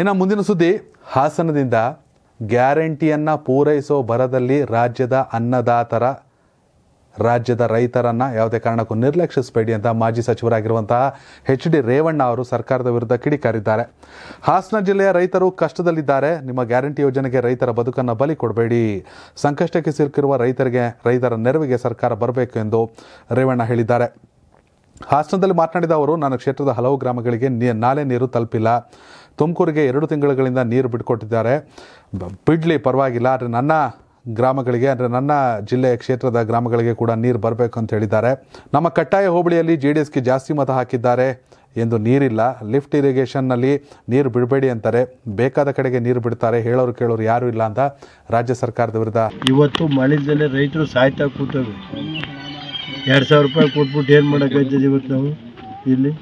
ಇನ್ನು ಮುಂದಿನ ಸುದ್ದಿ ಹಾಸನದಿಂದ ಗ್ಯಾರಂಟಿಯನ್ನು ಪೂರೈಸೋ ಬರದಲ್ಲಿ ರಾಜ್ಯದ ಅನ್ನದಾತರ ರಾಜ್ಯದ ರೈತರನ್ನ ಯಾವುದೇ ಕಾರಣಕ್ಕೂ ನಿರ್ಲಕ್ಷಿಸಬೇಡಿ ಅಂತ ಮಾಜಿ ಸಚಿವರಾಗಿರುವಂತಹ ಎಚ್ ಡಿ ರೇವಣ್ಣ ಅವರು ಸರ್ಕಾರದ ವಿರುದ್ಧ ಕಿಡಿಕಾರಿದ್ದಾರೆ ಹಾಸನ ಜಿಲ್ಲೆಯ ರೈತರು ಕಷ್ಟದಲ್ಲಿದ್ದಾರೆ ನಿಮ್ಮ ಗ್ಯಾರಂಟಿ ಯೋಜನೆಗೆ ರೈತರ ಬದುಕನ್ನು ಬಲಿ ಕೊಡಬೇಡಿ ಸಂಕಷ್ಟಕ್ಕೆ ಸಿಲುಕಿರುವ ರೈತರಿಗೆ ರೈತರ ನೆರವಿಗೆ ಸರ್ಕಾರ ಬರಬೇಕು ಎಂದು ರೇವಣ್ಣ ಹೇಳಿದ್ದಾರೆ ಹಾಸನದಲ್ಲಿ ಮಾತನಾಡಿದ ಅವರು ನನ್ನ ಕ್ಷೇತ್ರದ ಹಲವು ಗ್ರಾಮಗಳಿಗೆ ನಾಲೆ ನೀರು ತಲುಪಿಲ್ಲ ತುಮಕೂರಿಗೆ ಎರಡು ತಿಂಗಳುಗಳಿಂದ ನೀರು ಬಿಟ್ಕೊಟ್ಟಿದ್ದಾರೆ ಬಿಡಲಿ ಪರವಾಗಿಲ್ಲ ಆದರೆ ನನ್ನ ಗ್ರಾಮಗಳಿಗೆ ಅಂದರೆ ನನ್ನ ಜಿಲ್ಲೆಯ ಕ್ಷೇತ್ರದ ಗ್ರಾಮಗಳಿಗೆ ಕೂಡ ನೀರು ಬರಬೇಕು ಅಂತ ಹೇಳಿದ್ದಾರೆ ನಮ್ಮ ಕಟ್ಟಾಯ ಹೋಬಳಿಯಲ್ಲಿ ಜೆ ಡಿ ಎಸ್ಗೆ ಜಾಸ್ತಿ ಮತ ಹಾಕಿದ್ದಾರೆ ಎಂದು ನೀರಿಲ್ಲ ಲಿಫ್ಟ್ ಇರಿಗೇಷನ್ನಲ್ಲಿ ನೀರು ಬಿಡಬೇಡಿ ಅಂತಾರೆ ಬೇಕಾದ ಕಡೆಗೆ ನೀರು ಬಿಡ್ತಾರೆ ಹೇಳೋರು ಕೇಳೋರು ಯಾರು ಇಲ್ಲ ಅಂತ ರಾಜ್ಯ ಸರ್ಕಾರದ ವಿರುದ್ಧ ಇವತ್ತು ಮಳೆ ರೈತರು ಸಾಯ್ತಾ ಕೂತವೆ ಎರಡು ಸಾವಿರ ರೂಪಾಯಿ ಕೊಟ್ಬಿಟ್ಟು ಏನು ಮಾಡೋಕ್ಕಾಯ್ತದೆ ಇವತ್ತು ನಾವು ಇಲ್ಲಿ